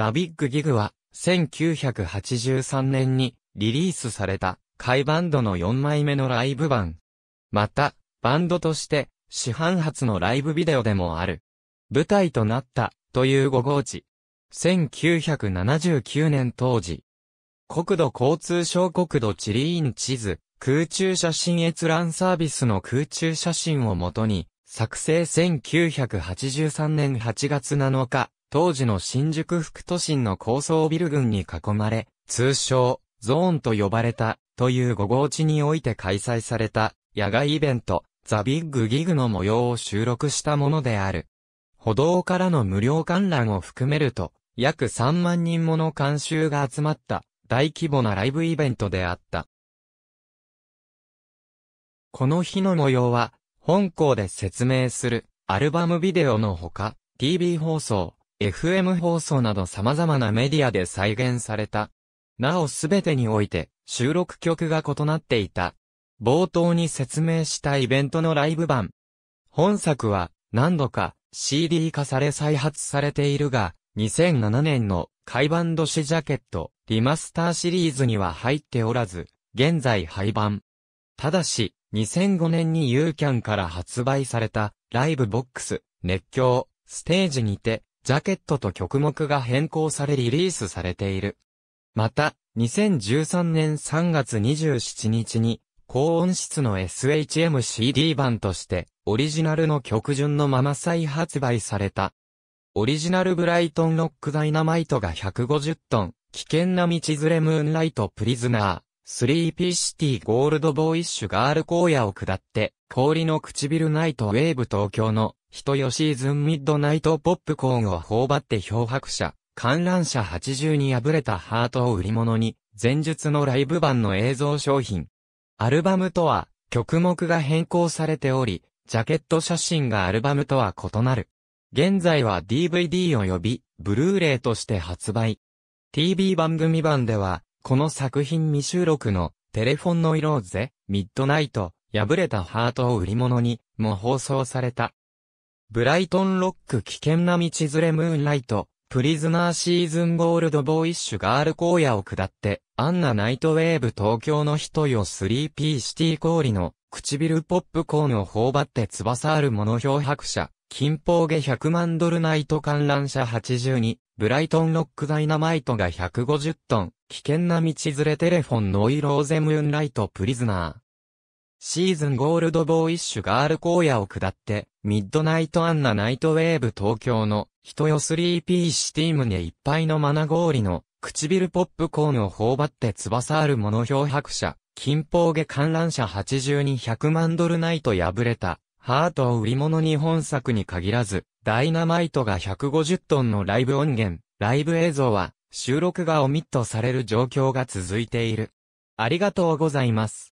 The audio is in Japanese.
ザ・ビッグ・ギグは、1983年にリリースされた、イバンドの4枚目のライブ版。また、バンドとして、市販発のライブビデオでもある。舞台となった、という5号地。1979年当時。国土交通省国土地理院地図、空中写真閲覧サービスの空中写真をもとに、作成1983年8月7日、当時の新宿副都心の高層ビル群に囲まれ、通称、ゾーンと呼ばれた、という5号地において開催された、野外イベント、ザ・ビッグ・ギグの模様を収録したものである。歩道からの無料観覧を含めると、約3万人もの観衆が集まった、大規模なライブイベントであった。この日の模様は、本校で説明する、アルバムビデオのほか、TV 放送、FM 放送など様々なメディアで再現された。なおすべてにおいて、収録曲が異なっていた。冒頭に説明したイベントのライブ版。本作は、何度か CD 化され再発されているが、2007年の海版都ドシジャケット、リマスターシリーズには入っておらず、現在廃盤。ただし、2005年にユーキャンから発売された、ライブボックス、熱狂、ステージにて、ジャケットと曲目が変更されリリースされている。また、2013年3月27日に、高音質の SHMCD 版として、オリジナルの曲順のまま再発売された。オリジナルブライトンロックダイナマイトが150トン、危険な道連れムーンライトプリズナー、スリーピーシティゴールドボーイッシュガール荒野を下って、氷の唇ナイトウェーブ東京の人吉ズンミッドナイトポップコーンを頬張って漂白者、観覧者80に敗れたハートを売り物に、前述のライブ版の映像商品。アルバムとは、曲目が変更されており、ジャケット写真がアルバムとは異なる。現在は DVD 及び、ブルーレイとして発売。TV 番組版では、この作品未収録の、テレフォンの色をぜ、ミッドナイト、破れたハートを売り物に、も放送された。ブライトンロック危険な道連れムーンライト、プリズナーシーズンゴールドボーイッシュガール荒野を下って、アンナナイトウェーブ東京の人よスリーピーシティ氷の唇ポップコーンを頬張って翼ある物。漂白者、金峰下100万ドルナイト観覧車82、ブライトンロックダイナマイトが150トン、危険な道連れテレフォンノイローゼムーンライトプリズナー。シーズンゴールドボーイッシュガール荒野を下って、ミッドナイトアンナナイトウェーブ東京の、人よスリーピーシティムにいっぱいのマナゴーリの、唇ポップコーンを頬張って翼ある物漂白者、金峰下観覧車80に100万ドルナイト破れた、ハートを売り物に本作に限らず、ダイナマイトが150トンのライブ音源、ライブ映像は、収録がオミットされる状況が続いている。ありがとうございます。